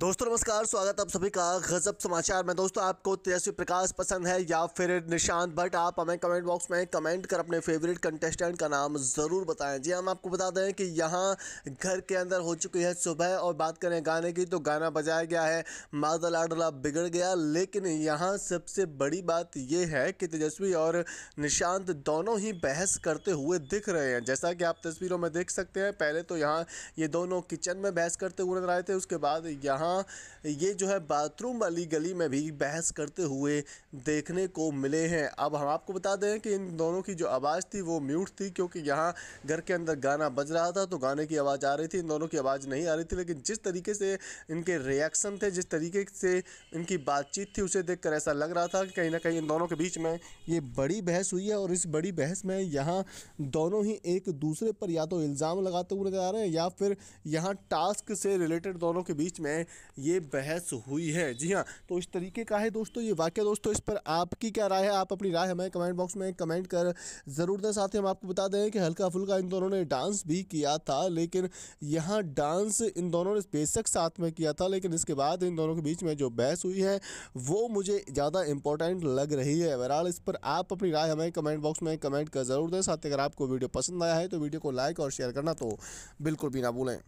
दोस्तों नमस्कार स्वागत आप सभी का गजब समाचार में दोस्तों आपको तेजस्वी प्रकाश पसंद है या फिर निशांत भट्ट आप हमें कमेंट बॉक्स में कमेंट कर अपने फेवरेट कंटेस्टेंट का नाम ज़रूर बताएं जी हम आपको बता दें कि यहाँ घर के अंदर हो चुकी है सुबह और बात करें गाने की तो गाना बजाया गया है मादा लाडला बिगड़ गया लेकिन यहाँ सबसे बड़ी बात यह है कि तेजस्वी और निशांत दोनों ही बहस करते हुए दिख रहे हैं जैसा कि आप तस्वीरों में देख सकते हैं पहले तो यहाँ ये दोनों किचन में बहस करते हुए नजर आए थे उसके बाद यहाँ जहां ये जो है बाथरूम वाली गली में भी बहस करते हुए देखने को मिले हैं अब हम आपको बता दें कि इन दोनों की जो आवाज़ थी वो म्यूट थी क्योंकि यहाँ घर के अंदर गाना बज रहा था तो गाने की आवाज़ आ रही थी इन दोनों की आवाज़ नहीं आ रही थी लेकिन जिस तरीके से इनके रिएक्शन थे जिस तरीके से इनकी बातचीत थी उसे देख ऐसा लग रहा था कि कहीं ना कहीं इन दोनों के बीच में ये बड़ी बहस हुई है और इस बड़ी बहस में यहाँ दोनों ही एक दूसरे पर या तो इल्ज़ाम लगाते हुए नज़र आ रहे हैं या फिर यहाँ टास्क से रिलेटेड दोनों के बीच में ये बहस हुई है जी हाँ तो इस तरीके का है दोस्तों ये वाक्य दोस्तों इस पर आपकी क्या राय है आप अपनी राय हमें कमेंट बॉक्स में कमेंट कर ज़रूर दें साथ ही हम आपको बता दें कि हल्का फुल्का इन दोनों ने डांस भी किया था लेकिन यहाँ डांस इन दोनों ने बेशक साथ में किया था लेकिन इसके बाद इन दोनों के बीच में जो बहस हुई है वो मुझे ज़्यादा इंपॉर्टेंट लग रही है बहरहाल इस पर आप अपनी राय हमें कमेंट बॉक्स में कमेंट कर ज़रूर दें साथ ही अगर आपको वीडियो पसंद आया है तो वीडियो को लाइक और शेयर करना तो बिल्कुल भी ना भूलें